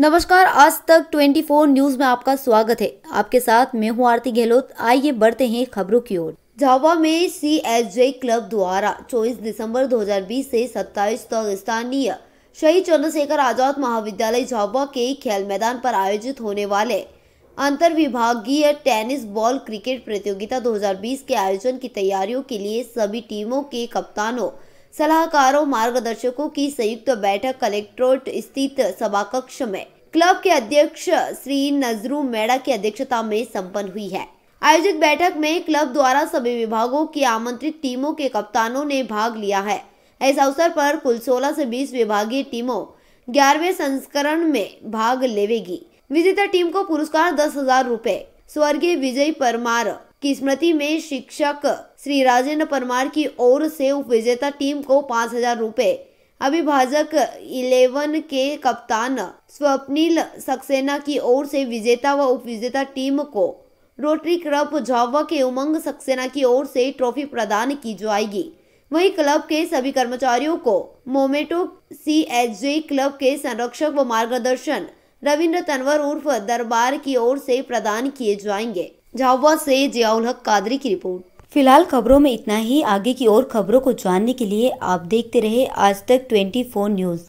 नमस्कार आज तक 24 न्यूज में आपका स्वागत है आपके साथ मैं हूँ आरती गहलोत आइए बढ़ते हैं खबरों की ओर झावा में सी एस जे क्लब द्वारा 24 दिसंबर 2020 से 27 तक स्थानीय शहीद चंद्रशेखर आजाद महाविद्यालय झावा के खेल मैदान पर आयोजित होने वाले अंतर विभागीय टेनिस बॉल क्रिकेट प्रतियोगिता 2020 के आयोजन की तैयारियों के लिए सभी टीमों के कप्तानों सलाहकारों मार्गदर्शकों की संयुक्त बैठक कलेक्ट्रेट स्थित सभाकक्ष में क्लब के अध्यक्ष श्री नजरू मेड़ा की अध्यक्षता में संपन्न हुई है आयोजित बैठक में क्लब द्वारा सभी विभागों की आमंत्रित टीमों के कप्तानों ने भाग लिया है इस अवसर पर कुल 16 से 20 विभागीय टीमों ग्यारहवें संस्करण में भाग लेवेगी विजेता टीम को पुरस्कार दस हजार रूपए स्वर्गीय विजय परमार की स्मृति में शिक्षक श्री राजेंद्र परमार की ओर से उप विजेता टीम को पाँच हजार रूपए अभिभाजक इलेवन के कप्तान स्वप्निल सक्सेना की ओर से विजेता व उप विजेता टीम को रोटरी क्लब झावा के उमंग सक्सेना की ओर से ट्रॉफी प्रदान की जाएगी वहीं क्लब के सभी कर्मचारियों को मोमेटो सी क्लब के संरक्षक व मार्गदर्शन रविंद्र तनवर उर्फ दरबार की ओर से प्रदान किए जाएंगे झाबुआ से जियाउल हक कादरी की रिपोर्ट फिलहाल खबरों में इतना ही आगे की और खबरों को जानने के लिए आप देखते रहे आज तक फोर न्यूज़